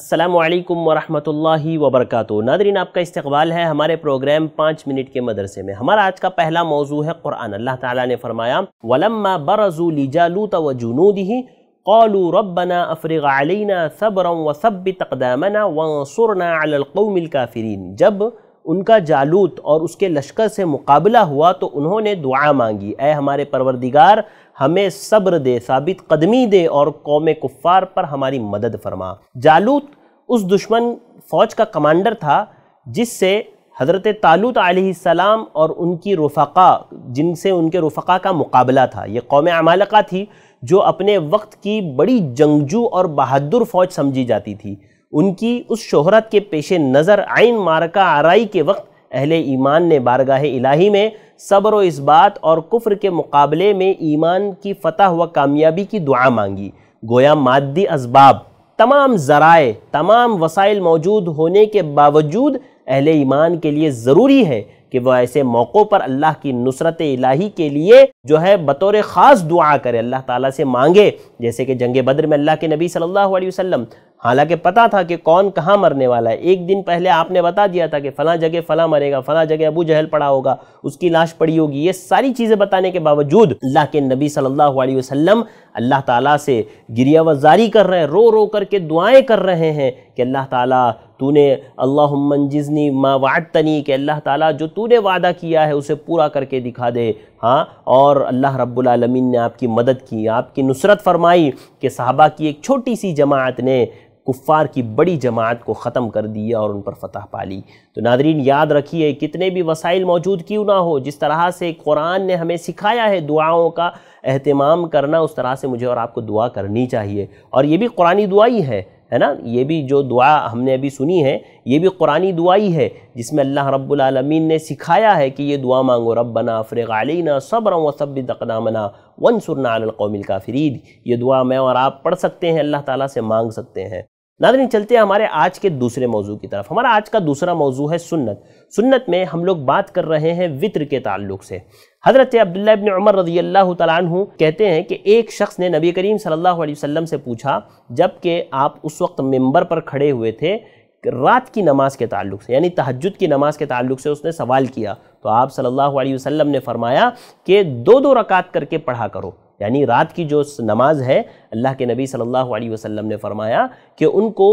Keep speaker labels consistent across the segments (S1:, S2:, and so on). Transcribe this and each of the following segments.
S1: असलकम वरहमल वबरक नादरीन आपका इस्तबाल है हमारे प्रोग्राम पाँच मिनट के मदरसे में हमारा आज का पहला मौजू है क़ुरान अल्लाह ताला ने फरमाया वलम्मा बरजू लीजालूत व जुनूद ही कौलू افرغ علينا صبرا وثبت اقدامنا وانصرنا على القوم الكافرين जब उनका जालूत और उसके लश्कर से मुकाबला हुआ तो उन्होंने दुआ मांगी ए हमारे परवरदिगार हमें सब्र दे साबित कदमी दे और कौम कुफ़ार पर हमारी मदद फरमा जालूत उस दुश्मन फ़ौज का कमांडर था जिससे हज़रत तालुत आलाम और उनकी रफ़ा जिनसे उनके रफ़ा का मुकाबला था ये कौम अमालका थी जो अपने वक्त की बड़ी जंगजू और बहादुर फ़ौज समझी जाती थी उनकी उस शोहरत के पेश नज़र आइन मारका आरई के वक्त अहल ईमान ने बारगाह इलाही में सब्र इस बात और कुफ्र के मुकाबले में ईमान की फतह व कामयाबी की दुआ मांगी गोया मादी इसबाब तमाम ज़राए तमाम वसाइल मौजूद होने के बावजूद अहल ईमान के लिए ज़रूरी है कि वह ऐसे मौक़ों पर अल्लाह की नुसरत इलाही के लिए जो है बतौर ख़ास दुआ करे अल्लाह ताला से मांगे जैसे कि जंग बद्र में अल्लाह के नबी सल्लल्लाहु अलैहि वसल्लम हालांकि पता था कि कौन कहाँ मरने वाला है एक दिन पहले आपने बता दिया था कि फ़लाँ जगह फ़लाँ मरेगा फ़लाँ जगह अबू जहल पड़ा होगा उसकी लाश पड़ी होगी ये सारी चीज़ें बताने के बावजूद अल्लाह के नबी सल्लल्लाहु अलैहि वसल्लम अल्लाह ताला से गिरियावजारी कर रहे हैं रो रो करके दुआएँ कर रहे हैं कि अल्लाह ताला तूने अल्लाह मंजिजनी माँ वाट तनी कि अल्लाह ताला जो तूने वादा किया है उसे पूरा करके दिखा दे हाँ और अल्लाह रब्बुल ने आपकी मदद की आपकी नुसरत फरमाई कि साहबा की एक छोटी सी जमात ने कुफ़ार की बड़ी जमात को ख़त्म कर दिया और उन पर फतह पा ली तो नादरीन याद रखिए कितने भी वसाइल मौजूद क्यों ना हो जिस तरह से कुरान ने हमें सिखाया है दुआओं का अहतमाम करना उस तरह से मुझे और आपको दुआ करनी चाहिए और ये भी कुरानी दुआ ही है है ना ये भी जो दुआ हमने अभी सुनी है ये भी कुरानी दुआई है जिसमें अल्लाह रब्बुल ने सिखाया है कि ये दुआ मांगो रब्बना अफ़रग आलिना सब्र व सब दकदामना वन सुरना अलकौमिल काफरीद ये दुआ मैं और आप पढ़ सकते हैं अल्लाह ताला से मांग सकते हैं नादरी चलते हैं हमारे आज के दूसरे मौजू की तरफ हमारा आज का दूसरा मौजू है सुन्नत सुन्नत में हम लोग बात कर रहे हैं वित्र के ताल्लुक से हज़रत अब्दुल्ला इबन उमर रजी अल्लाह तु कहते हैं कि एक शख्स ने नबी करीम सल्लल्लाहु अलैहि वसल्लम से पूछा जबकि आप उस वक्त मेंबर पर खड़े हुए थे रात की नमाज के ताल्लुक से यानी तहजद की नमाज के ताल्लुक से उसने सवाल किया तो आप सल्लल्लाहु अलैहि वसल्लम ने फरमाया कि दो दो रकात करके पढ़ा करो यानी रात की जो नमाज है अल्लाह के नबी सल्लल्लाहु अलैहि वसल्लम ने फरमाया कि उनको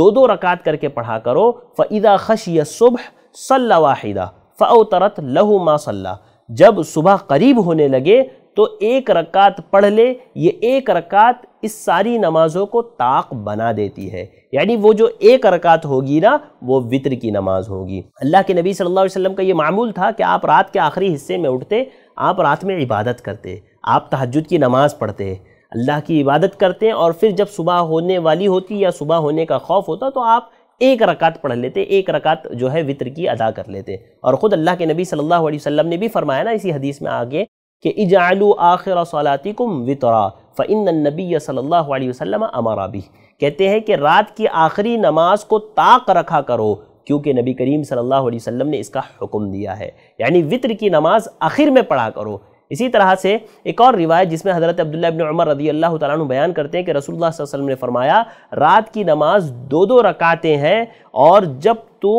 S1: दो दो रकात करके पढ़ा करो फ़ैदा खश सुबह सल्ला वाहिदा फ़ो तरत लहू मा सल्ला जब सुबह करीब होने लगे तो एक रकात पढ़ ले ये एक रकात इस सारी नमाज़ों को ताक बना देती है यानी वो जो एक रकात होगी ना वो वितर की नमाज़ होगी अल्लाह के नबी सल्लल्लाहु अलैहि वसल्लम का ये मामूल था कि आप रात के आखिरी हिस्से में उठते आप रात में इबादत करते आप तहजद की नमाज़ पढ़ते हैं अल्लाह की इबादत करते हैं और फिर जब सुबह होने वाली होती या सुबह होने का खौफ होता तो आप एक रकात पढ़ लेते एक रकात जो है वितर की अदा कर लेते और ख़ुद अल्लाह के नबी सल्लल्लाहु अलैहि वसल्लम ने भी फरमाया ना इसी हदीस में आगे कि इजालू आखिर सलाती कुम वितरा फ़िन नबी सल्ला वसम अमारा भी कहते हैं कि रात की आखिरी नमाज को ताक रखा करो क्योंकि नबी करीम सल्लल्लाहु अलैहि वसल्लम ने इसका हुक्म दिया है यानी वितर की नमाज आखिर में पढ़ा करो इसी तरह से एक और रिवायत जिसमें हज़रत अब्दुल्ला इबन उमर रदी अल्लाह तु बयान करते हैं कि रसूलुल्लाह वसल्लम ने फरमाया रात की नमाज दो दो रकाते हैं और जब तू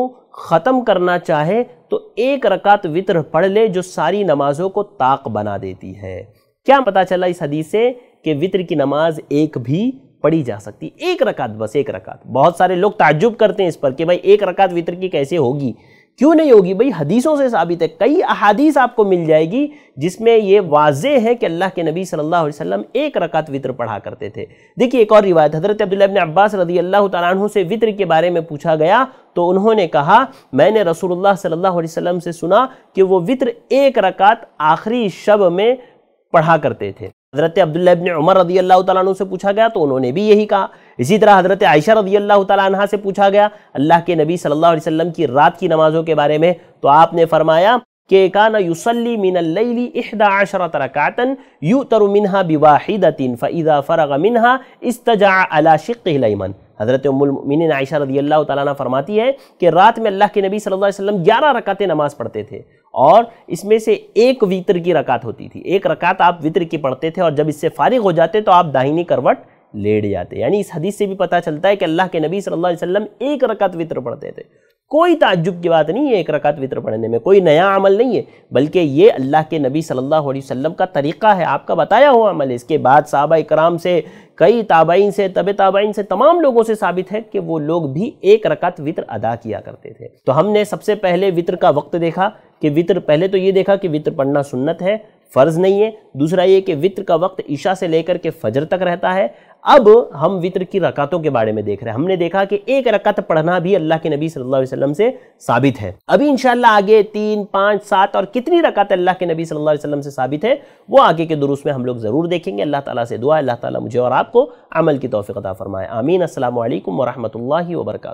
S1: ख़त्म करना चाहे तो एक रकात वितर पढ़ ले जो सारी नमाज़ों को ताक बना देती है क्या पता चला इस हदीस से कि वितर की नमाज एक भी पढ़ी जा सकती एक रकात बस एक रकात बहुत सारे लोग ताज्जुब करते हैं इस पर कि भाई एक रकात वितर की कैसे होगी क्यों नहीं होगी भाई हदीसों से साबित है कई अहादीस आपको मिल जाएगी जिसमें ये वाजे है कि अल्लाह के नबी सल्लल्लाहु अलैहि वसल्लम एक रकात वित्र पढ़ा करते थे देखिए एक और रिवायत हज़रत अब्दुल्ला अब्बास रदी अल्लाह तु से वित्र के बारे में पूछा गया तो उन्होंने कहा मैंने रसूलुल्लाह सल्लल्लाहु अलैहि वसल्लम से सुना कि वो वित्र एक रकात आखिरी शब में पढ़ा करते थे हज़रत अब्दुल्ला इब्न उमर रदी अल्लाह तु से पूछा गया तो उन्होंने भी यही कहा इसी तरह हज़रत आयशा रजी अल्लाह तह से पूछा गया अल्लाह के नबी सल्लल्लाहु अलैहि वसल्लम की रात की नमाज़ों के बारे में तो आपने फरमाया कि काना युसली मिनली इहदा आशरत रकातन यू तरु मिनहा बिवाहिदतिन फ़ैदा फ़रग मिनहा इस्तजा अला शिकमन हज़रत उमिन आयशा रजी अल्लाह तला फरमाती है कि रात में अल्लाह के नबी सल्लल्लाहु अलैहि वसल्लम ग्यारह रकातें नमाज़ पढ़ते थे और इसमें से एक वितर की रकात होती थी एक रकात आप वितर की पढ़ते थे और जब इससे फारिग हो जाते तो आप दाहिनी करवट लेट जाते यानी इस हदीस से भी पता चलता है कि अल्लाह के नबी सल्लल्लाहु अलैहि वसल्लम एक रकत वित्र पढ़ते थे कोई ताज्जुब की बात नहीं है एक रकत वित्र पढ़ने में कोई नया अमल नहीं है बल्कि ये अल्लाह के नबी सल्लल्लाहु अलैहि वसल्लम का तरीक़ा है आपका बताया हुआ अमल है इसके बाद साबा इकराम से कई ताबाइन से तब ताबाइन से तमाम लोगों से साबित है कि वो लोग भी एक रकत वित्र अदा किया करते थे तो हमने सबसे पहले वित्र का वक्त देखा कि वित्र पहले तो ये देखा कि वित्र पढ़ना सुन्नत है फ़र्ज़ नहीं है दूसरा ये कि वित्र का वक्त ईशा से लेकर के फजर तक रहता है अब हम वित्र की रकातों के बारे में देख रहे हैं हमने देखा कि एक रकत पढ़ना भी अल्लाह के नबी सल्लल्लाहु अलैहि वसल्लम से साबित है अभी इंशाल्लाह आगे तीन पाँच सात और कितनी रकत अल्लाह के नबी सल्लल्लाहु अलैहि वसल्लम से साबित है वो आगे के दुरुस्त में हम लोग ज़रूर देखेंगे अल्लाह ताला से दुआ अल्लाह ताला मुझे और आपको अमल की तोफ़ी अता फ़रमाए आमीन असल वरहमल वबरक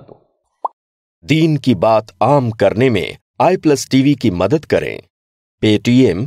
S1: दीन की बात आम करने में आई प्लस टीवी की मदद करें पेटीएम